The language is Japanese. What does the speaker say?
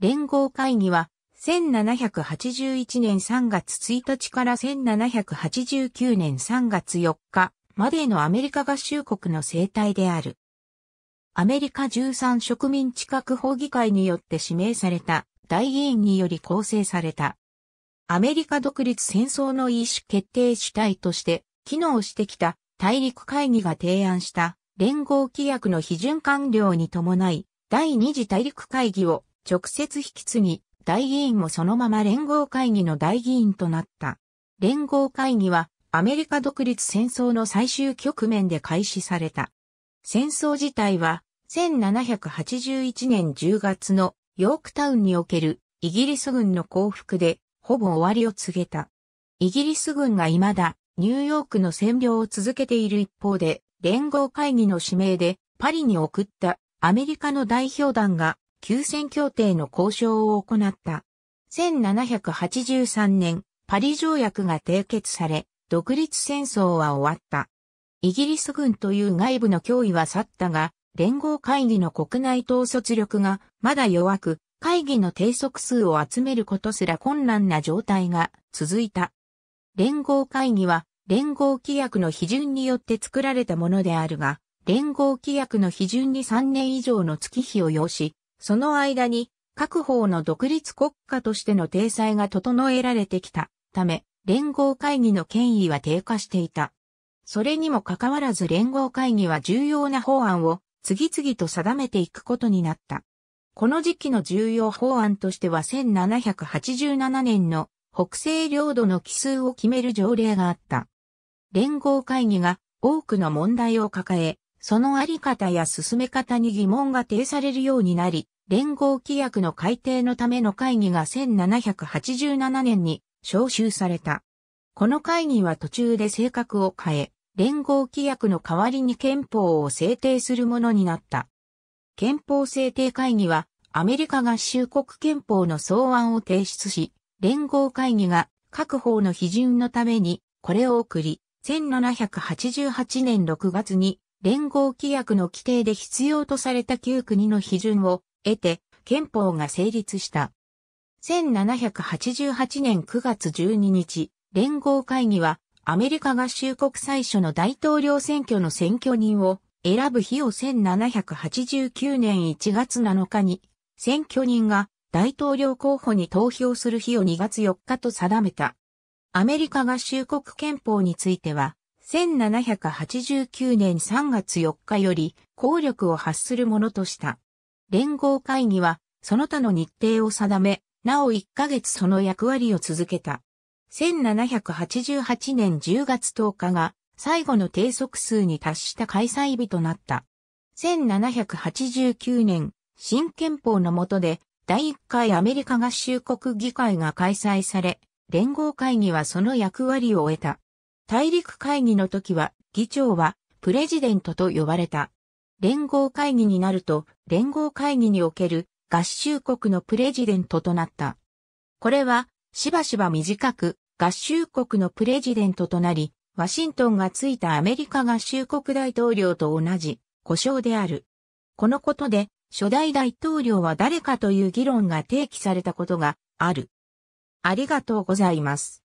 連合会議は、1781年3月1日から1789年3月4日までのアメリカ合衆国の生態である。アメリカ13植民地確保議会によって指名された大議員により構成された。アメリカ独立戦争の意思決定主体として機能してきた大陸会議が提案した連合規約の批准完了に伴い第二次大陸会議を直接引き継ぎ、大議員もそのまま連合会議の大議員となった。連合会議はアメリカ独立戦争の最終局面で開始された。戦争自体は1781年10月のヨークタウンにおけるイギリス軍の降伏でほぼ終わりを告げた。イギリス軍が未だニューヨークの占領を続けている一方で連合会議の指名でパリに送ったアメリカの代表団が休戦協定の交渉を行った。1783年、パリ条約が締結され、独立戦争は終わった。イギリス軍という外部の脅威は去ったが、連合会議の国内統率力がまだ弱く、会議の定則数を集めることすら困難な状態が続いた。連合会議は連合規約の批准によって作られたものであるが、連合規約の批准に3年以上の月日を要し、その間に、各方の独立国家としての体裁が整えられてきたため、連合会議の権威は低下していた。それにもかかわらず連合会議は重要な法案を次々と定めていくことになった。この時期の重要法案としては1787年の北西領土の奇数を決める条例があった。連合会議が多くの問題を抱え、そのあり方や進め方に疑問が呈されるようになり、連合規約の改定のための会議が1787年に招集された。この会議は途中で性格を変え、連合規約の代わりに憲法を制定するものになった。憲法制定会議は、アメリカ合衆国憲法の草案を提出し、連合会議が各法の批准のために、これを送り、1788年6月に連合規約の規定で必要とされた旧国の批准を得て憲法が成立した。1788年9月12日、連合会議はアメリカ合衆国最初の大統領選挙の選挙人を選ぶ日を1789年1月7日に選挙人が大統領候補に投票する日を2月4日と定めた。アメリカ合衆国憲法については、1789年3月4日より効力を発するものとした。連合会議はその他の日程を定め、なお1ヶ月その役割を続けた。1788年10月10日が最後の定則数に達した開催日となった。1789年、新憲法の下で第1回アメリカ合衆国議会が開催され、連合会議はその役割を終えた。大陸会議の時は、議長は、プレジデントと呼ばれた。連合会議になると、連合会議における合衆国のプレジデントとなった。これは、しばしば短く、合衆国のプレジデントとなり、ワシントンがついたアメリカ合衆国大統領と同じ、故障である。このことで、初代大統領は誰かという議論が提起されたことがある。ありがとうございます。